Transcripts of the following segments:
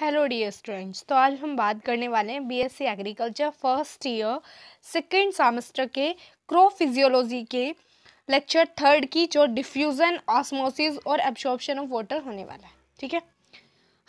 Hello dear students तो आज हम बात करने वाले हैं BSc agriculture first year second semester के क्रो फिजियोलॉजी के लेक्चर थर्ड की जो डिफ्यूज़न ऑस्मोसिस और एब्जॉर्प्शन ऑफ वाटर होने वाला है ठीक है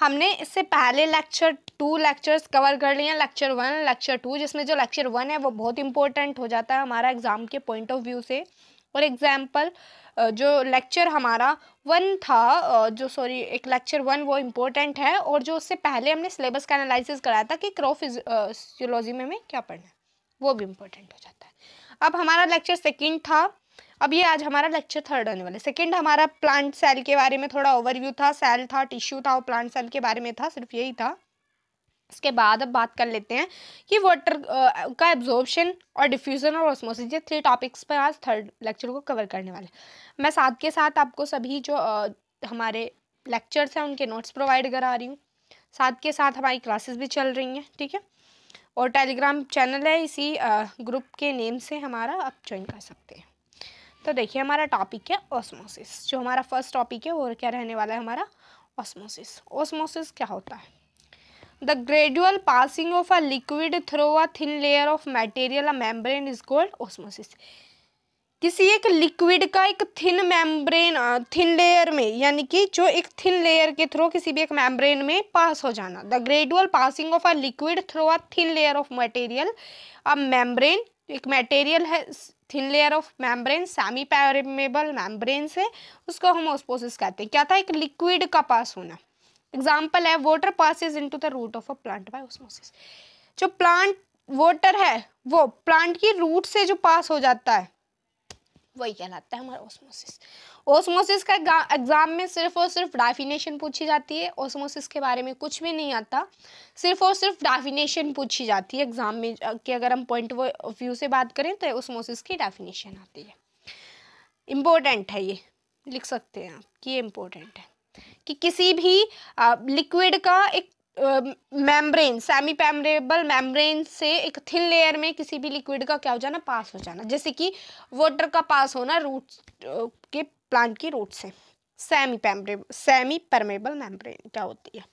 हमने इससे पहले लेक्चर टू लेक्चर्स कवर कर लिए हैं लेक्चर वन लेक्चर टू जिसमें जो लेक्चर वन है वो बहुत इंपॉर्टेंट हो जाता है हमारा एग्ज़ाम के पॉइंट ऑफ व्यू से फॉर एग्ज़ाम्पल जो लेक्चर हमारा वन था जो सॉरी एक लेक्चर वन वो इम्पोर्टेंट है और जो उससे पहले हमने सिलेबस का एनालिसिस कराया था कि क्रोफिजियोलॉजी में हमें क्या पढ़ना है वो भी इम्पोर्टेंट हो जाता है अब हमारा लेक्चर सेकेंड था अब ये आज हमारा लेक्चर थर्ड होने वाला है सेकेंड हमारा प्लांट सेल के बारे में थोड़ा ओवरव्यू था सेल था टिश्यू था और प्लांट सेल के बारे में था सिर्फ यही था इसके बाद अब बात कर लेते हैं कि वाटर uh, का एब्जॉर्बशन और डिफ्यूज़न और ऑस्मोसिस ये थ्री टॉपिक्स पर आज थर्ड लेक्चर को कवर करने वाले मैं साथ के साथ आपको सभी जो आ, uh, हमारे लेक्चर्स हैं उनके नोट्स प्रोवाइड करा रही हूँ साथ के साथ हमारी क्लासेस भी चल रही हैं ठीक है और टेलीग्राम चैनल है इसी ग्रुप uh, के नेम से हमारा आप ज्वाइन कर सकते हैं तो देखिए हमारा टॉपिक है ऑस्मोसिस जो हमारा फर्स्ट टॉपिक है वो क्या रहने वाला है हमारा ऑस्मोसिस ऑस्मोसिस क्या होता है the gradual passing of a liquid through a thin layer of material a membrane is called osmosis किसी एक लिक्विड का एक थिन मेम्ब्रेन थिन लेयर में यानी कि जो एक थिन लेयर के थ्रू किसी भी एक मेम्ब्रेन में पास हो जाना the gradual passing of a liquid through a thin layer of material a membrane एक मटेरियल है thin layer of membrane semi permeable membrane से उसको हम ओस्पोसिस कहते हैं क्या था एक लिक्विड का पास होना एग्जाम्पल है water passes to the root of a plant by osmosis जो प्लांट वाटर है वो प्लांट की रूट से जो पास हो जाता है वही कहलाता है हमारा ऑस्मोसिस ऑस्मोसिस का एग्ज़ाम में सिर्फ और सिर्फ डेफिनेशन पूछी जाती है ऑस्मोसिस के बारे में कुछ भी नहीं आता सिर्फ और सिर्फ डेफिनेशन पूछी जाती है एग्ज़ाम में कि अगर हम पॉइंट ऑफ व्यू से बात करें तो ऑस्मोसिस की डेफिनेशन आती है इम्पोर्टेंट है ये लिख सकते हैं आप कि ये इम्पोर्टेंट है कि किसी भी लिक्विड का एक मेम्ब्रेन सेमी पैमरेबल मेम्ब्रेन से एक थिन लेयर में किसी भी लिक्विड का क्या हो जाना पास हो जाना जैसे कि वाटर का पास होना रूट के प्लांट की रूट से semi membrane semi permeable membrane क्या होती है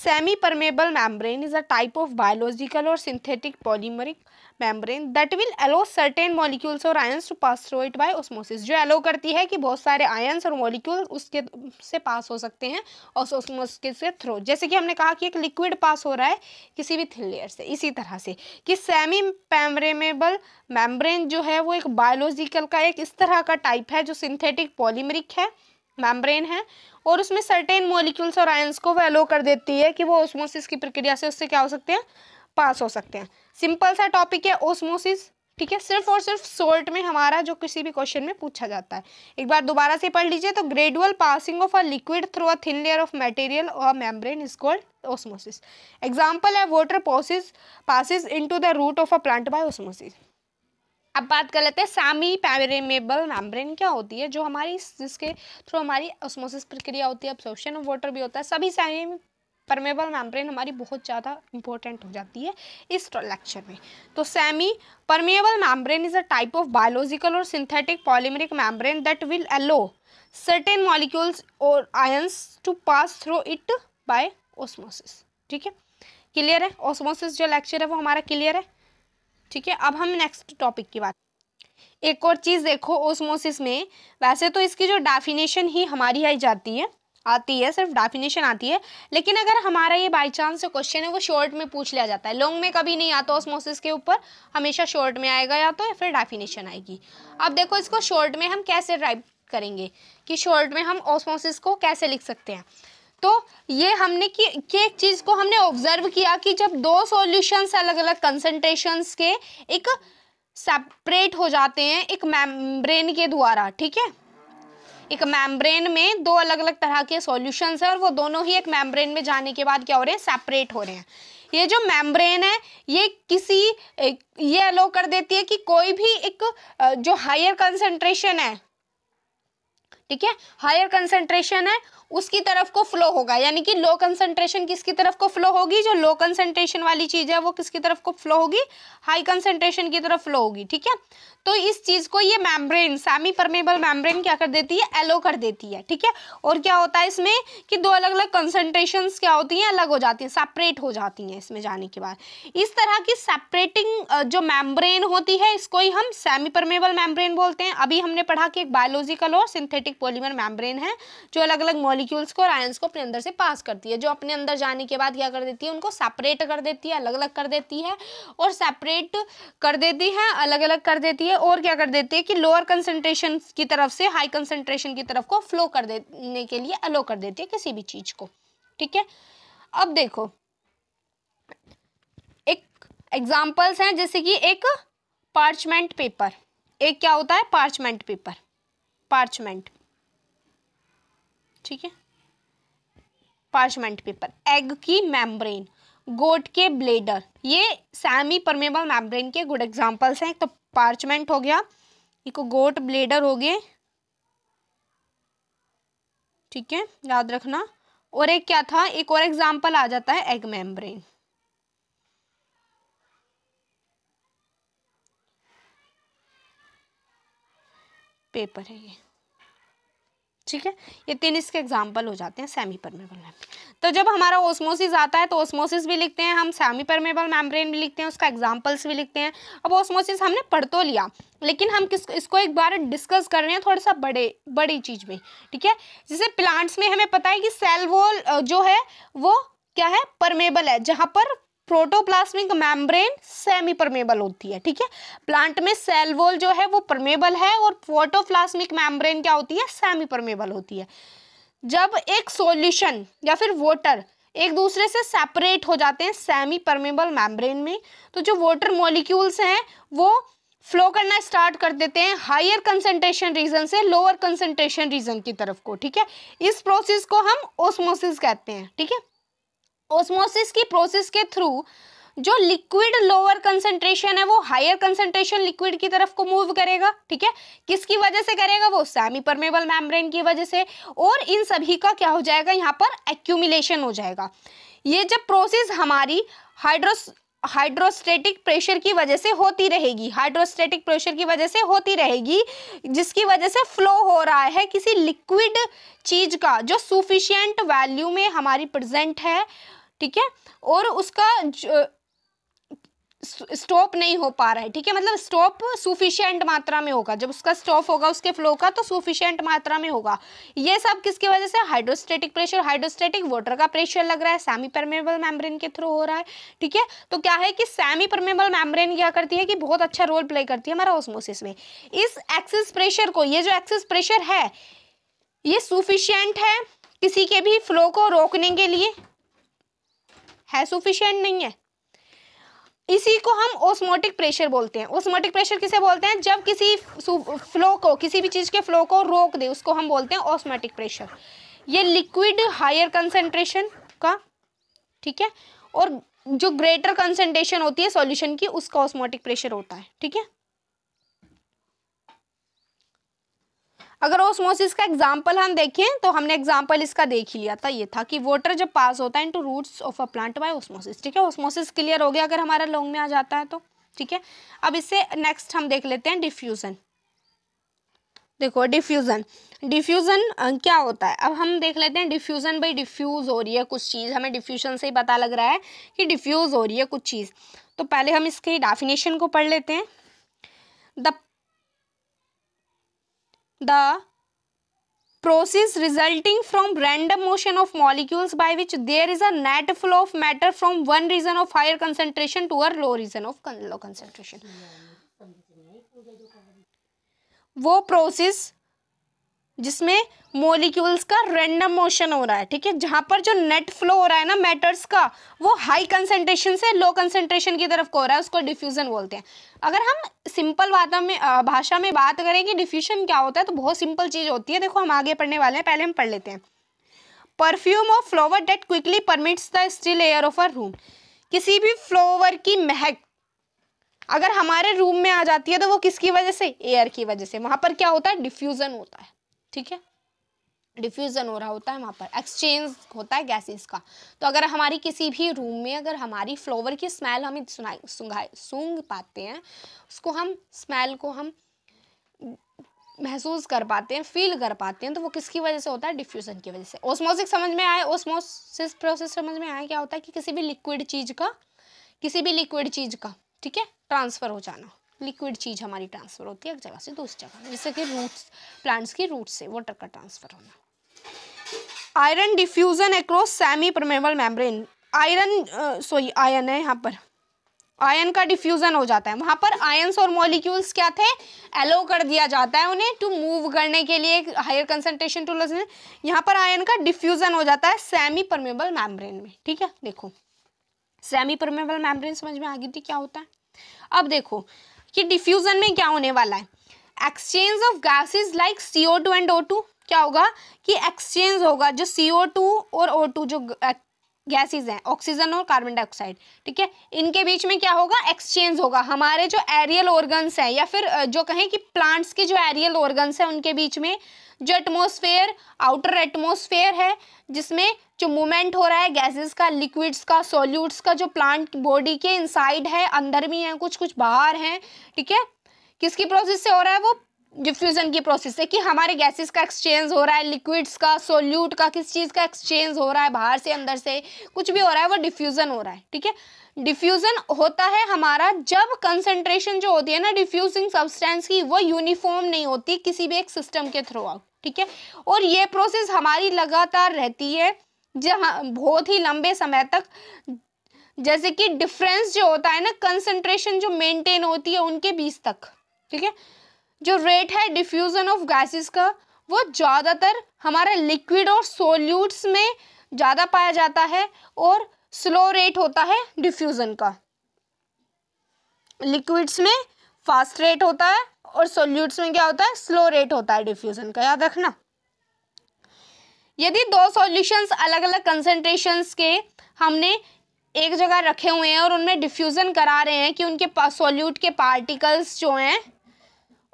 semi permeable membrane is a type of biological और synthetic polymeric membrane that will allow certain molecules और ions to pass through it by osmosis जो allow करती है कि बहुत सारे आयंस और मॉलिक्यूल उसके से पास हो सकते हैं और ऑस्मोसिस के थ्रो जैसे कि हमने कहा कि एक लिक्विड पास हो रहा है किसी भी थिलेयर लेयर से इसी तरह से कि सेमी पैम्ब्रेमेबल मैम्ब्रेन जो है वो एक बायोलॉजिकल का एक इस तरह का टाइप है जो सिंथेटिक पॉलीमरिक है मैम्ब्रेन है और उसमें सर्टेन मोलिक्यूल्स और आयंस को वह कर देती है कि वो ओस्मोसिस की प्रक्रिया से उससे क्या हो सकते हैं पास हो सकते हैं सिंपल सा टॉपिक है ओस्मोसिस ठीक है सिर्फ और सिर्फ सोल्ट में हमारा जो किसी भी क्वेश्चन में पूछा जाता है एक बार दोबारा से पढ़ लीजिए तो gradual passing of a liquid through a thin layer of material और membrane is called osmosis example है water passes passes into the root of a plant by osmosis अब बात कर लेते हैं सामी पैरेमेबल मैम्ब्रेन क्या होती है जो हमारी जिसके थ्रू हमारी ऑस्मोसिस प्रक्रिया होती है अब्सॉर्प्शन ऑफ वाटर भी होता है सभी सामी परमेबल मैम्ब्रेन हमारी बहुत ज़्यादा इंपॉर्टेंट हो जाती है इस लेक्चर में तो semi permeable membrane is a type of biological और synthetic polymeric membrane that will allow certain molecules और ions to pass through it by osmosis ठीक है क्लियर है ऑस्मोसिस जो लेक्चर है वो हमारा क्लियर है ठीक है अब हम नेक्स्ट टॉपिक की बात एक और चीज़ देखो ओस्मोसिस में वैसे तो इसकी जो डेफिनेशन ही हमारी आई जाती है आती है सिर्फ डेफिनेशन आती है लेकिन अगर हमारा ये बाई चांस क्वेश्चन है वो शॉर्ट में पूछ लिया जाता है लॉन्ग में कभी नहीं आता ऑस्मोसिस के ऊपर हमेशा शॉर्ट में आएगा या तो या फिर डेफिनेशन आएगी अब देखो इसको शॉर्ट में हम कैसे ड्राइव करेंगे कि शॉर्ट में हम ऑस्मोसिस को कैसे लिख सकते हैं तो ये हमने कि एक चीज़ को हमने ऑब्जर्व किया कि जब दो सॉल्यूशंस अलग अलग कंसनट्रेशंस के एक सेपरेट हो जाते हैं एक मैम्ब्रेन के द्वारा ठीक है एक मैम्ब्रेन में दो अलग अलग तरह के सॉल्यूशंस हैं और वो दोनों ही एक मैम्ब्रेन में जाने के बाद क्या हो रहे हैं सेपरेट हो रहे हैं ये जो मैम्ब्रेन है ये किसी ये अलो कर देती है कि कोई भी एक जो हायर कंसनट्रेशन है ठीक है हायर कंसेंट्रेशन है उसकी तरफ को फ्लो होगा यानी कि लो कंसेंट्रेशन किसकी तरफ को फ्लो होगी जो लो कंसेंट्रेशन वाली चीज़ है वो किसकी तरफ को फ्लो होगी हाई कंसेंट्रेशन की तरफ फ्लो होगी ठीक है तो इस चीज़ को ये मैम्ब्रेन सेमी परमेबल मैम्ब्रेन क्या कर देती है एलो कर देती है ठीक है और क्या होता है इसमें कि दो अलग अलग कंसेंट्रेशन क्या होती हैं अलग हो जाती हैं सेपरेट हो जाती हैं इसमें जाने के बाद इस तरह की सेपरेटिंग जो मैम्ब्रेन होती है इसको ही हम सेमी परमेबल मैम्ब्रेन बोलते हैं अभी हमने पढ़ा कि एक बायोलॉजिकल और सिंथेटिक पॉलीमर मैम्ब्रेन है जो अलग अलग मॉलिक्यूल्स को और आयंस को अपने अंदर से पास करती है जो अपने अंदर जाने के बाद क्या कर देती है उनको सेपरेट कर देती है अलग अलग कर देती है और सेपरेट कर देती है अलग अलग कर देती है और क्या कर देती है कि लोअर कंसनट्रेशन की तरफ से हाई कंसनट्रेशन की तरफ को फ्लो कर देने के लिए अलो कर देती है किसी भी चीज़ को ठीक है अब देखो एक एग्जाम्पल्स हैं जैसे कि एक पार्चमेंट पेपर एक क्या होता है पार्चमेंट पेपर पार्चमेंट ठीक है पार्चमेंट पेपर एग की मेम्ब्रेन गोट के ब्लेडर ये सैमी परमेबल मेम्ब्रेन के गुड एग्जांपल्स हैं एक तो पार्चमेंट हो गया एक गोट तो ब्लेडर हो गए ठीक है याद रखना और एक क्या था एक और एग्जांपल आ जाता है एग मेम्ब्रेन पेपर है ये ठीक है ये तीन इसके एग्जाम्पल हो जाते हैं सेमी परमेबल मेम्ब्रेन तो जब हमारा ओस्मोसिस आता है तो ओस्मोसिस भी लिखते हैं हम सेमी परमेबल मैमब्रेन भी लिखते हैं उसका एग्जाम्पल्स भी लिखते हैं अब ओस्मोसिस हमने पढ़ तो लिया लेकिन हम किस इसको एक बार डिस्कस कर रहे हैं थोड़ा सा बड़े बड़ी चीज़ में ठीक है जैसे प्लांट्स में हमें पता है कि सेल वॉल जो है वो क्या है परमेबल है जहाँ पर प्रोटोप्लास्मिक मेम्ब्रेन सेमी परमेबल होती है ठीक है प्लांट में सेल वॉल जो है वो परमेबल है और प्रोटोप्लास्मिक मेम्ब्रेन क्या होती है सेमी परमेबल होती है जब एक सॉल्यूशन या फिर वाटर एक दूसरे से सेपरेट हो जाते हैं सेमी परमेबल मेम्ब्रेन में तो जो वाटर मॉलिक्यूल्स हैं वो फ्लो करना स्टार्ट कर देते हैं हायर कंसेंट्रेशन रीजन से लोअर कंसेंट्रेशन रीजन की तरफ को ठीक है इस प्रोसेस को हम ओस्मोसिस कहते हैं ठीक है ओस्मोसिस की प्रोसेस के थ्रू जो लिक्विड लोअर कंसेंट्रेशन है वो हायर कंसेंट्रेशन लिक्विड की तरफ को मूव करेगा ठीक है किसकी वजह से करेगा वो सेमी परमेबल मैमब्रेन की वजह से और इन सभी का क्या हो जाएगा यहाँ पर एक्यूमिलेशन हो जाएगा ये जब प्रोसेस हमारी हाइड्रोस हाइड्रोस्टेटिक प्रेशर की वजह से होती रहेगी हाइड्रोस्टेटिक प्रेशर की वजह से होती रहेगी जिसकी वजह से फ्लो हो रहा है किसी लिक्विड चीज़ का जो सुफिशियंट वैल्यू में हमारी प्रेजेंट है ठीक है और उसका स्टॉप नहीं हो पा रहा है ठीक है मतलब स्टॉप सुफिशियंट मात्रा में होगा जब उसका स्टॉप होगा उसके फ्लो का तो सुफिशियंट मात्रा में होगा ये सब किसकी वजह से हाइड्रोस्टेटिक प्रेशर हाइड्रोस्टेटिक वाटर का प्रेशर लग रहा है सेमी परमेबल मैम्ब्रेन के थ्रू हो रहा है ठीक है तो क्या है कि सेमी परमेबल मैम्ब्रेन क्या करती है कि बहुत अच्छा रोल प्ले करती है हमारा ऑस्मोसिस में इस एक्सेस प्रेशर को ये जो एक्सेस प्रेशर है ये सुफिशियंट है किसी के भी फ्लो को रोकने के लिए है सुफिशियंट नहीं है इसी को हम ओस्मोटिक प्रेशर बोलते हैं ओस्मोटिक प्रेशर किसे बोलते हैं जब किसी फ्लो को किसी भी चीज़ के फ्लो को रोक दे उसको हम बोलते हैं ओस्मोटिक प्रेशर ये लिक्विड हायर कंसनट्रेशन का ठीक है और जो ग्रेटर कंसनट्रेशन होती है सॉल्यूशन की उसका ऑस्मोटिक प्रेशर होता है ठीक है अगर ओसमोसिस का एग्जाम्पल हम देखें तो हमने एग्जाम्पल इसका देख ही लिया था ये था कि वाटर जब पास होता है into roots of a plant by osmosis ठीक है ओसमोसिस क्लियर हो गया अगर हमारा लॉन्ग में आ जाता है तो ठीक है अब इससे नेक्स्ट हम देख लेते हैं डिफ्यूज़न देखो डिफ्यूज़न डिफ्यूज़न क्या होता है अब हम देख लेते हैं डिफ्यूज़न भाई डिफ्यूज़ हो रही है कुछ चीज़ हमें डिफ्यूज़न से ही पता लग रहा है कि डिफ्यूज़ हो रही है कुछ चीज़ तो पहले हम इसके डेफिनेशन को पढ़ लेते हैं the the process resulting from random motion of molecules by which there is a net flow of matter from one region of higher concentration to a low region of con low concentration. वो process जिसमें molecules का random motion हो रहा है ठीक है जहाँ पर जो नेट फ्लो हो रहा है ना मैटर्स का वो हाई कंसेंट्रेशन से लो कंसेंट्रेशन की तरफ को हो रहा है उसको डिफ्यूज़न बोलते हैं अगर हम सिंपल वाता में भाषा में बात करें कि डिफ्यूजन क्या होता है तो बहुत सिंपल चीज़ होती है देखो हम आगे पढ़ने वाले हैं पहले हम पढ़ लेते हैं perfume of flower that quickly permeates the still air of a room किसी भी फ्लोवर की महक अगर हमारे रूम में आ जाती है तो वो किसकी वजह से एयर की वजह से वहाँ पर क्या होता है डिफ्यूज़न होता है ठीक है डिफ्यूज़न हो रहा होता है वहाँ पर एक्सचेंज होता है गैसेस का तो अगर हमारी किसी भी रूम में अगर हमारी फ्लोवर की स्मेल हम सुनाई सुंघाई सूंघ पाते हैं उसको हम स्मेल को हम महसूस कर पाते हैं फील कर पाते हैं तो वो किसकी वजह से होता है डिफ्यूज़न की वजह से ओस्मोसिक समझ में आए ओस्मोसिस प्रोसेस समझ में आए क्या होता है कि किसी भी लिक्विड चीज़ का किसी भी लिक्विड चीज़ का ठीक है ट्रांसफ़र हो जाना लिक्विड चीज़ हमारी ट्रांसफ़र होती है एक जगह से दूसरी जगह जैसे कि रूट्स प्लांट्स की रूट्स से वाटर का ट्रांसफ़र होना iron diffusion across semi permeable membrane iron sorry ion है यहाँ पर आयन का डिफ्यूज़न हो जाता है वहाँ पर आयन्स और मॉलिक्यूल्स क्या थे एलो कर दिया जाता है उन्हें टू मूव करने के लिए हायर कंसनट्रेशन टू लसन यहाँ पर आयन का डिफ्यूज़न हो जाता है सेमी परमेबल मैम्ब्रेन में ठीक है देखो सेमी परमेबल मैम्ब्रेन समझ में आ गई थी क्या होता है अब देखो कि डिफ्यूजन में क्या होने वाला है exchange of gases like C O two and O two क्या होगा कि एक्सचेंज होगा जो सी ओ टू और ओ टू जो गैसेज हैं ऑक्सीजन और कार्बन डाइऑक्साइड ठीक है इनके बीच में क्या होगा एक्सचेंज होगा हमारे जो एरियल ऑर्गन्स हैं या फिर जो कहें कि प्लांट्स के जो एरियल ऑर्गन्स हैं उनके बीच में जो एटमोसफेयर आउटर एटमोसफेयर है जिसमें जो मूवमेंट हो रहा है गैसेस का लिक्विड्स का सोल्यूट्स का जो प्लांट बॉडी के इनसाइड है अंदर भी हैं कुछ कुछ बाहर हैं ठीक है किसकी प्रोसेस से हो रहा है वो डिफ्यूज़न की प्रोसेस है कि हमारे गैसेस का एक्सचेंज हो रहा है लिक्विड्स का सोल्यूट का किस चीज़ का एक्सचेंज हो रहा है बाहर से अंदर से कुछ भी हो रहा है वो डिफ्यूज़न हो रहा है ठीक है डिफ्यूज़न होता है हमारा जब कंसंट्रेशन जो होती है ना डिफ्यूजिंग सब्सटेंस की वो यूनिफॉर्म नहीं होती किसी भी एक सिस्टम के थ्रू आउट ठीक है और ये प्रोसेस हमारी लगातार रहती है जहाँ बहुत ही लंबे समय तक जैसे कि डिफ्रेंस जो होता है ना कंसेंट्रेशन जो मेनटेन होती है उनके बीच तक ठीक है जो रेट है डिफ्यूज़न ऑफ गैसेस का वो ज़्यादातर हमारा लिक्विड और सोल्यूट्स में ज़्यादा पाया जाता है और स्लो रेट होता है डिफ्यूज़न का लिक्विड्स में फास्ट रेट होता है और सोल्यूट्स में क्या होता है स्लो रेट होता है डिफ्यूज़न का याद रखना यदि दो सॉल्यूशंस अलग अलग कंसनट्रेशंस के हमने एक जगह रखे हुए हैं और उनमें डिफ्यूज़न करा रहे हैं कि उनके सॉल्यूट के पार्टिकल्स जो हैं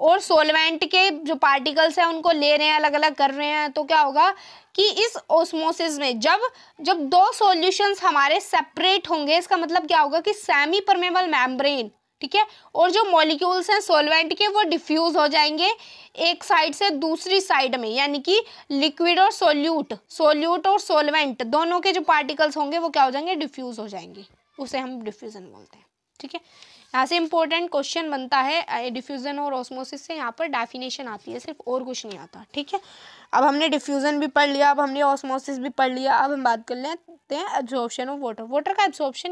और सोलवेंट के जो पार्टिकल्स हैं उनको ले रहे हैं अलग अलग कर रहे हैं तो क्या होगा कि इस ओस्मोसिस में जब जब दो सॉल्यूशंस हमारे सेपरेट होंगे इसका मतलब क्या होगा कि सेमी परमेबल मैम्ब्रेन ठीक है और जो मॉलिक्यूल्स हैं सोलवेंट के वो डिफ्यूज हो जाएंगे एक साइड से दूसरी साइड में यानी कि लिक्विड और सोल्यूट सोल्यूट और सोलवेंट दोनों के जो पार्टिकल्स होंगे वो क्या हो जाएंगे डिफ्यूज हो जाएंगे उसे हम डिफ्यूजन बोलते हैं ठीक है यहाँ से इंपॉर्टेंट क्वेश्चन बनता है डिफ्यूज़न और ऑस्मोसिस से यहाँ पर डेफिनेशन आती है सिर्फ और कुछ नहीं आता ठीक है अब हमने डिफ्यूज़न भी पढ़ लिया अब हमने ऑस्मोसिस भी पढ़ लिया अब हम बात कर लेते हैं एब्जॉर्प्शन ऑफ वाटर वाटर का एब्जॉर्प्शन